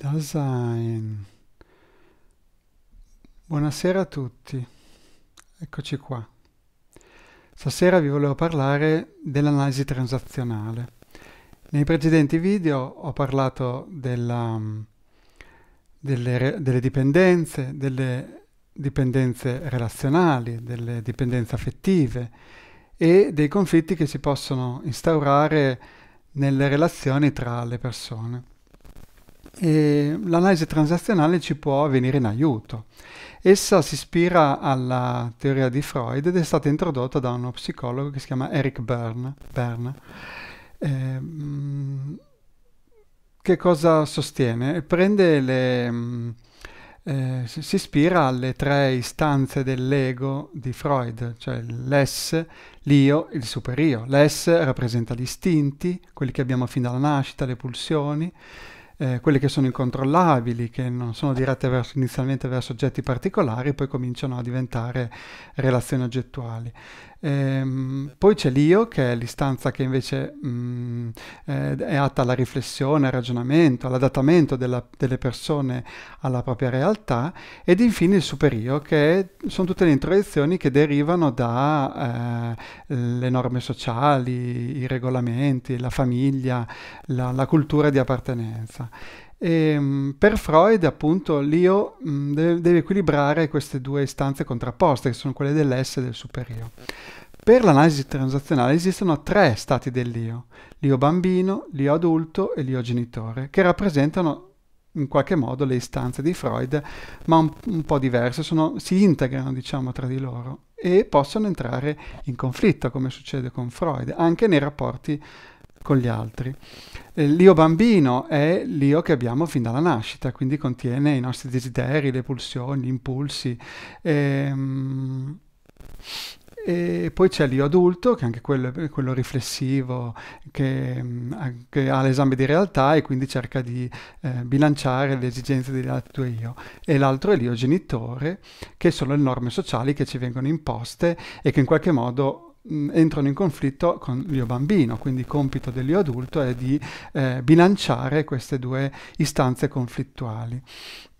Dasein. Buonasera a tutti, eccoci qua. Stasera vi volevo parlare dell'analisi transazionale. Nei precedenti video ho parlato della, mm, delle, delle dipendenze, delle dipendenze relazionali, delle dipendenze affettive e dei conflitti che si possono instaurare nelle relazioni tra le persone e l'analisi transazionale ci può venire in aiuto. Essa si ispira alla teoria di Freud ed è stata introdotta da uno psicologo che si chiama Eric Berne. Ehm, che cosa sostiene? Prende le... Ehm, eh, si ispira alle tre istanze dell'ego di Freud, cioè l'ess, l'io, e il superio. L'ess rappresenta gli istinti, quelli che abbiamo fin dalla nascita, le pulsioni, eh, quelle che sono incontrollabili, che non sono dirette verso, inizialmente verso oggetti particolari, poi cominciano a diventare relazioni oggettuali. Ehm, poi c'è l'io, che è l'istanza che invece mh, mm, eh, è atta alla riflessione, al ragionamento, all'adattamento della, delle persone alla propria realtà, ed infine il superio, che sono tutte le introiezioni che derivano dalle eh, norme sociali, i regolamenti, la famiglia, la, la cultura di appartenenza. E, ehm, per Freud, appunto, l'io mm, deve, deve equilibrare queste due istanze contrapposte, che sono quelle dell'ess e del superio. Per l'analisi transazionale esistono tre stati dell'io, l'io bambino, l'io adulto e l'io genitore, che rappresentano in qualche modo le istanze di Freud, ma un, un po' diverse, sono, si integrano diciamo tra di loro e possono entrare in conflitto come succede con Freud, anche nei rapporti con gli altri. Eh, l'io bambino è l'io che abbiamo fin dalla nascita, quindi contiene i nostri desideri, le pulsioni, gli impulsi. E, ehm, e poi c'è l'io adulto, che è anche quello, quello riflessivo, che, mm, che ha l'esame di realtà e quindi cerca di eh, bilanciare le esigenze del tuo io. E l'altro è l'io genitore, che sono le norme sociali che ci vengono imposte e che in qualche modo Mm, entrano in conflitto con l'io bambino, quindi il compito dell'io adulto è di eh, bilanciare queste due istanze conflittuali.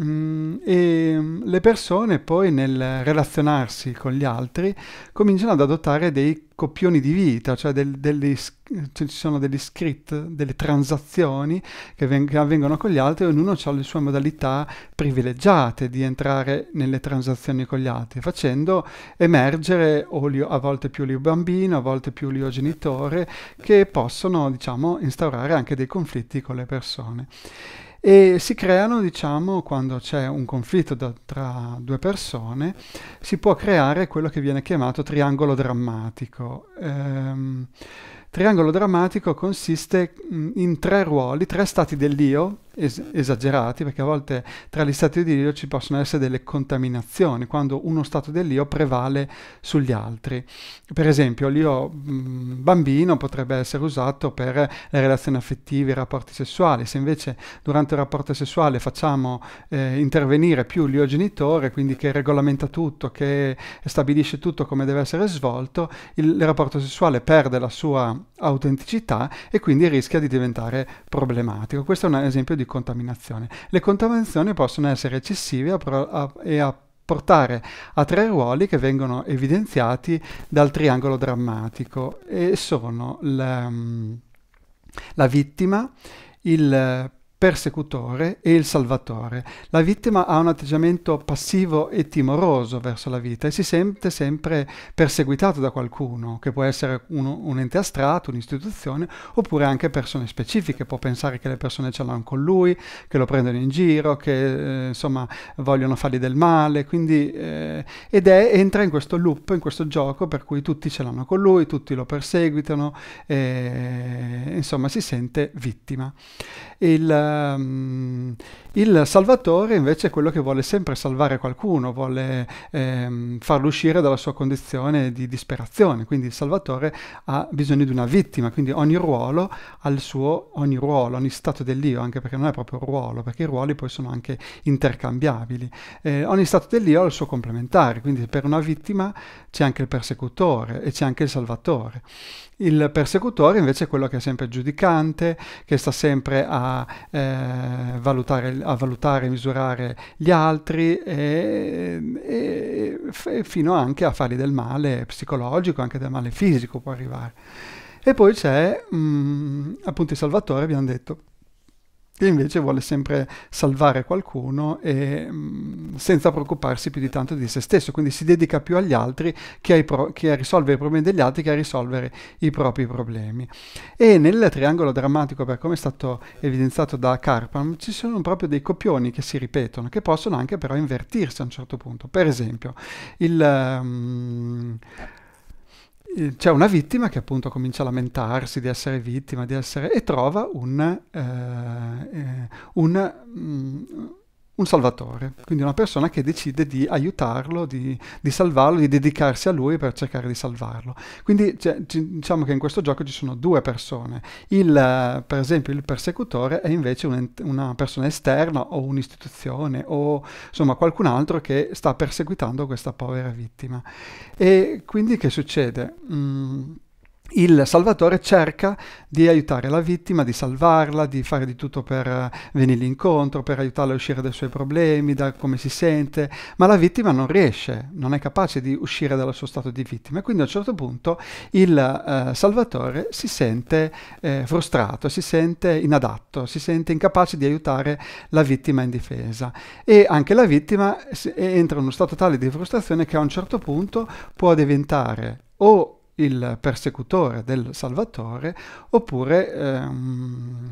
Mm, e mm, le persone poi nel relazionarsi con gli altri cominciano ad adottare dei copioni di vita, cioè, del, degli, cioè, ci sono degli script, delle transazioni che, veng- avvengono con gli altri ognuno ha le sue modalità privilegiate di entrare nelle transazioni con gli altri, facendo emergere olio, a volte più l'io bambino, a volte più l'io genitore, che possono diciamo, instaurare anche dei conflitti con le persone e si creano, diciamo, quando c'è un conflitto da, tra due persone, si può creare quello che viene chiamato triangolo drammatico. Ehm, triangolo drammatico consiste in tre ruoli, tre stati dell'io, es esagerati, perché a volte tra gli stati dell'io ci possono essere delle contaminazioni, quando uno stato dell'io prevale sugli altri. Per esempio, l'io bambino potrebbe essere usato per le relazioni affettive, i rapporti sessuali, se invece durante il rapporto sessuale facciamo eh, intervenire più l'io genitore, quindi che regolamenta tutto, che stabilisce tutto come deve essere svolto, il, il rapporto sessuale perde la sua autenticità e quindi rischia di diventare problematico. Questo è un esempio di contaminazione. Le contaminazioni possono essere eccessive e a portare a tre ruoli che vengono evidenziati dal triangolo drammatico e sono la, ehm, la vittima, il persecutore e il salvatore. La vittima ha un atteggiamento passivo e timoroso verso la vita e si sente sempre perseguitato da qualcuno, che può essere un, un ente astratto, un'istituzione, oppure anche persone specifiche. Può pensare che le persone ce l'hanno con lui, che lo prendono in giro, che eh, insomma vogliono fargli del male, quindi, eh, ed è, entra in questo loop, in questo gioco per cui tutti ce l'hanno con lui, tutti lo perseguitano, eh, insomma si sente vittima. Il, Um, il salvatore invece è quello che vuole sempre salvare qualcuno, vuole ehm, farlo uscire dalla sua condizione di disperazione, quindi il salvatore ha bisogno di una vittima, quindi ogni ruolo ha il suo, ogni ruolo, ogni stato dell'io, anche perché non è proprio un ruolo, perché i ruoli poi sono anche intercambiabili. Eh, ogni stato dell'io ha il suo complementare, quindi per una vittima c'è anche il persecutore e c'è anche il salvatore. Il persecutore invece è quello che è sempre giudicante, che sta sempre a eh, valutare, a valutare, misurare gli altri e, e f- fino anche a fargli del male psicologico, anche del male fisico può arrivare. E poi c'è mh, mm, appunto il Salvatore, abbiamo detto che invece vuole sempre salvare qualcuno e, mh, senza preoccuparsi più di tanto di se stesso, quindi si dedica più agli altri che, pro- che a risolvere i problemi degli altri che a risolvere i propri problemi. E nel triangolo drammatico, per come è stato evidenziato da Carpan, ci sono proprio dei copioni che si ripetono, che possono anche però invertirsi a un certo punto. Per esempio, il... Um, eh, c'è una vittima che appunto comincia a lamentarsi di essere vittima, di essere, e trova un, eh, eh un, mm, un salvatore, quindi una persona che decide di aiutarlo, di, di salvarlo, di dedicarsi a lui per cercare di salvarlo. Quindi cioè, diciamo che in questo gioco ci sono due persone, il, eh, per esempio il persecutore è invece un, una persona esterna o un'istituzione o insomma qualcun altro che sta perseguitando questa povera vittima. E quindi che succede? Mm, il salvatore cerca di aiutare la vittima, di salvarla, di fare di tutto per eh, venire incontro, per aiutarla a uscire dai suoi problemi, da come si sente, ma la vittima non riesce, non è capace di uscire dal suo stato di vittima e quindi a un certo punto il eh, salvatore si sente eh, frustrato, si sente inadatto, si sente incapace di aiutare la vittima in difesa e anche la vittima entra in uno stato tale di frustrazione che a un certo punto può diventare o il persecutore del Salvatore, oppure, ehm,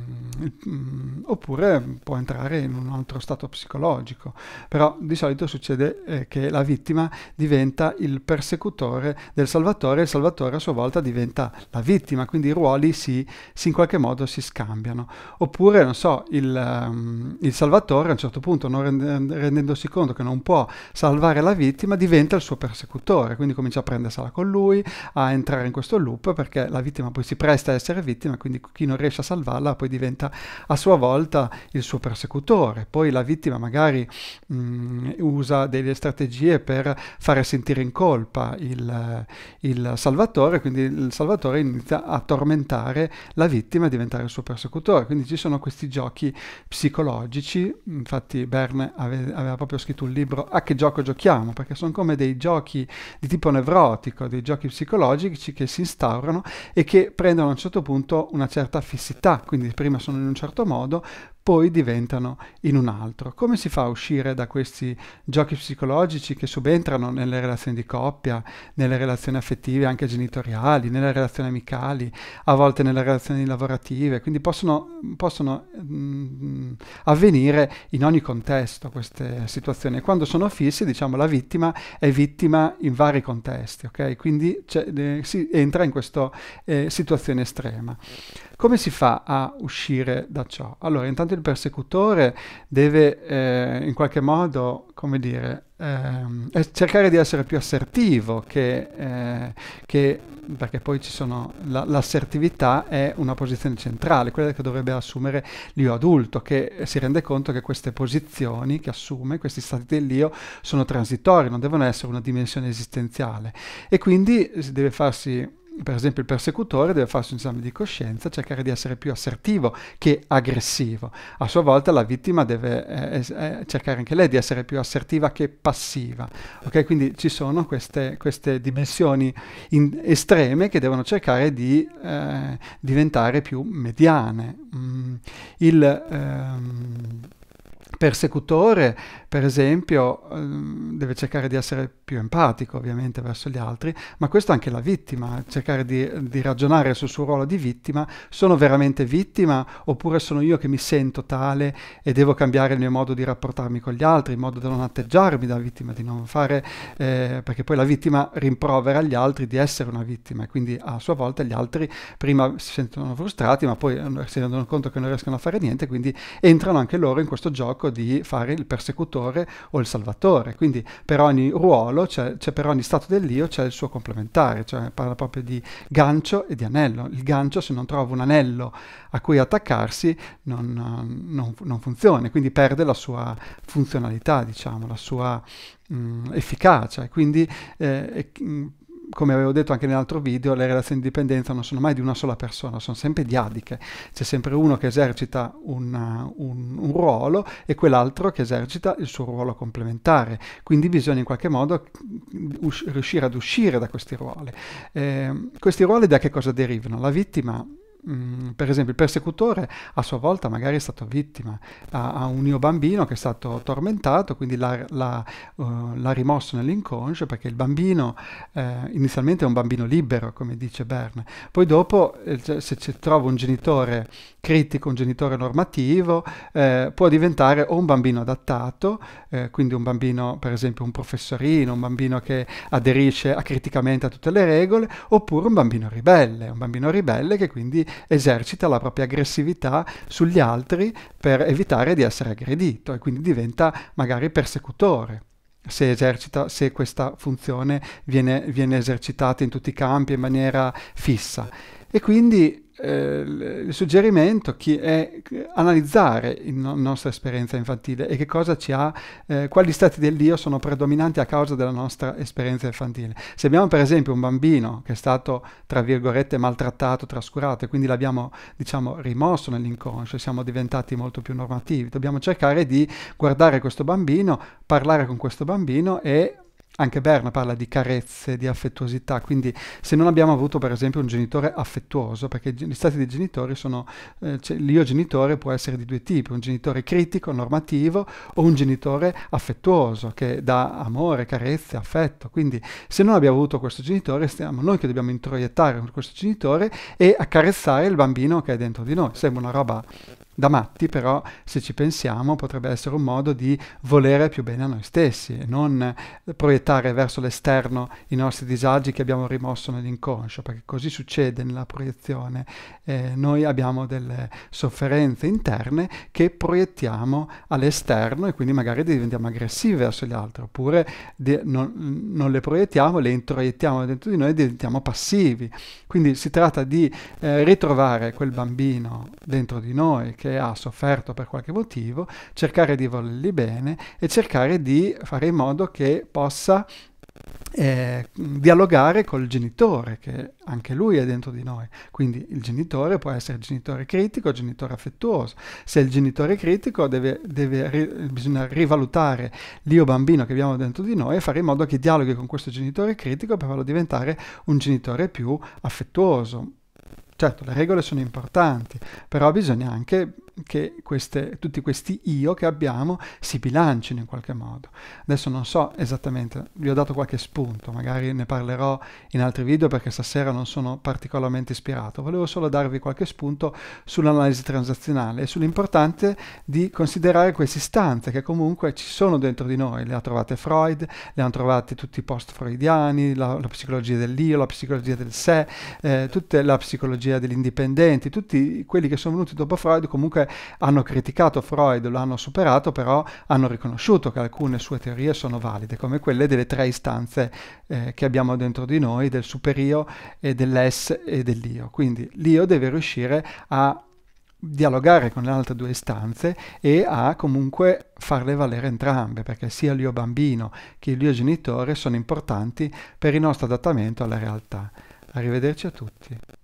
mm, oppure, può entrare in un altro stato psicologico. Però di solito succede eh, che la vittima diventa il persecutore del Salvatore e il Salvatore a sua volta diventa la vittima, quindi i ruoli si, si in qualche modo si scambiano. Oppure, non so, il, ehm, il Salvatore a un certo punto, non rendendosi conto che non può salvare la vittima, diventa il suo persecutore, quindi comincia a prendersela con lui, a entrare in questo loop perché la vittima poi si presta a essere vittima, quindi chi non riesce a salvarla poi diventa a sua volta il suo persecutore. Poi la vittima magari mh, mm, usa delle strategie per fare sentire in colpa il, il salvatore, quindi il salvatore inizia a tormentare la vittima e diventare il suo persecutore. Quindi ci sono questi giochi psicologici, infatti Berne ave aveva proprio scritto un libro a che gioco giochiamo, perché sono come dei giochi di tipo nevrotico, dei giochi psicologici logici che si instaurano e che prendono a un certo punto una certa fissità, quindi prima sono in un certo modo, poi diventano in un altro. Come si fa a uscire da questi giochi psicologici che subentrano nelle relazioni di coppia, nelle relazioni affettive, anche genitoriali, nelle relazioni amicali, a volte nelle relazioni lavorative? Quindi possono, possono mh, mm, avvenire in ogni contesto queste situazioni. E quando sono fissi, diciamo, la vittima è vittima in vari contesti, ok? Quindi eh, si entra in questa eh, situazione estrema. Come si fa a uscire da ciò? Allora, intanto il persecutore deve eh, in qualche modo, come dire, eh, cercare di essere più assertivo, che, eh, che, perché poi ci sono la, l'assertività è una posizione centrale, quella che dovrebbe assumere l'io adulto, che si rende conto che queste posizioni che assume, questi stati dell'io, sono transitori, non devono essere una dimensione esistenziale. E quindi si deve farsi per esempio il persecutore deve farsi un esame di coscienza, cercare di essere più assertivo che aggressivo. A sua volta la vittima deve eh, eh, cercare anche lei di essere più assertiva che passiva. Okay? Quindi ci sono queste, queste dimensioni estreme che devono cercare di eh, diventare più mediane. Mm. Il, ehm, persecutore per esempio, ehm, deve cercare di essere più empatico ovviamente verso gli altri, ma questo anche la vittima, cercare di, di, ragionare sul suo ruolo di vittima, sono veramente vittima oppure sono io che mi sento tale e devo cambiare il mio modo di rapportarmi con gli altri, in modo da non atteggiarmi da vittima, di non fare, eh, perché poi la vittima rimprovera gli altri di essere una vittima e quindi a sua volta gli altri prima si sentono frustrati ma poi eh, si rendono conto che non riescono a fare niente, quindi entrano anche loro in questo gioco di fare il persecutore Salvatore o il Salvatore. Quindi per ogni ruolo, c'è, cioè, cioè per ogni stato dell'io c'è il suo complementare, cioè parla proprio di gancio e di anello. Il gancio se non trova un anello a cui attaccarsi non, non, non funziona, quindi perde la sua funzionalità, diciamo, la sua efficacia, quindi eh, come avevo detto anche nell'altro video, le relazioni di dipendenza non sono mai di una sola persona, sono sempre diadiche. C'è sempre uno che esercita una, un, un, ruolo e quell'altro che esercita il suo ruolo complementare. Quindi bisogna in qualche modo mm, riuscire ad uscire da questi ruoli. Eh, questi ruoli da che cosa derivano? La vittima Mm, per esempio il persecutore a sua volta magari è stato vittima, ha, ha un mio bambino che è stato tormentato, quindi l'ha, l'ha, uh, l'ha rimosso nell'inconscio perché il bambino eh, inizialmente è un bambino libero, come dice Berne, poi dopo eh, se ci trova un genitore critico, un genitore normativo, eh, può diventare o un bambino adattato, eh, quindi un bambino per esempio un professorino, un bambino che aderisce a criticamente a tutte le regole, oppure un bambino ribelle, un bambino ribelle che quindi esercita la propria aggressività sugli altri per evitare di essere aggredito e quindi diventa magari persecutore. Se, esercita, se questa funzione viene, viene esercitata in tutti i campi in maniera fissa. E quindi eh, il suggerimento è analizzare la nostra esperienza infantile e che cosa ci ha, eh, quali stati dell'io sono predominanti a causa della nostra esperienza infantile. Se abbiamo per esempio un bambino che è stato, tra virgolette, maltrattato, trascurato e quindi l'abbiamo, diciamo, rimosso nell'inconscio, siamo diventati molto più normativi, dobbiamo cercare di guardare questo bambino, parlare con questo bambino e anche Berna parla di carezze, di affettuosità, quindi se non abbiamo avuto per esempio un genitore affettuoso, perché gli stati dei genitori sono, eh, cioè, l'io genitore può essere di due tipi, un genitore critico, normativo o un genitore affettuoso che dà amore, carezze, affetto. Quindi se non abbiamo avuto questo genitore, siamo noi che dobbiamo introiettare questo genitore e accarezzare il bambino che è dentro di noi. Sembra una roba da matti però, se ci pensiamo, potrebbe essere un modo di volere più bene a noi stessi e non proiettare verso l'esterno i nostri disagi che abbiamo rimosso nell'inconscio, perché così succede nella proiezione. Eh, noi abbiamo delle sofferenze interne che proiettiamo all'esterno e quindi magari diventiamo aggressivi verso gli altri, oppure de- non, non, le proiettiamo, le introiettiamo dentro di noi e diventiamo passivi. Quindi si tratta di eh, ritrovare quel bambino dentro di noi che ha sofferto per qualche motivo, cercare di volergli bene e cercare di fare in modo che possa eh, dialogare col genitore, che anche lui è dentro di noi. Quindi il genitore può essere genitore critico, genitore affettuoso. Se il genitore critico deve, deve ri, bisogna rivalutare l'io bambino che abbiamo dentro di noi e fare in modo che dialoghi con questo genitore critico per farlo diventare un genitore più affettuoso, Certo, le regole sono importanti, però bisogna anche che queste, tutti questi io che abbiamo si bilancino in qualche modo. Adesso non so esattamente, vi ho dato qualche spunto, magari ne parlerò in altri video perché stasera non sono particolarmente ispirato, volevo solo darvi qualche spunto sull'analisi transazionale e sull'importante di considerare queste istanze che comunque ci sono dentro di noi, le ha trovate Freud, le hanno trovate tutti i post-freudiani, la, la, psicologia dell'io, la psicologia del sé, eh, tutta la psicologia degli indipendenti, tutti quelli che sono venuti dopo Freud comunque hanno criticato Freud, lo hanno superato, però hanno riconosciuto che alcune sue teorie sono valide, come quelle delle tre istanze eh, che abbiamo dentro di noi, del superio e dell'ess e dell'io. Quindi l'io deve riuscire a dialogare con le altre due istanze e a comunque farle valere entrambe, perché sia l'io bambino che l'io genitore sono importanti per il nostro adattamento alla realtà. Arrivederci a tutti.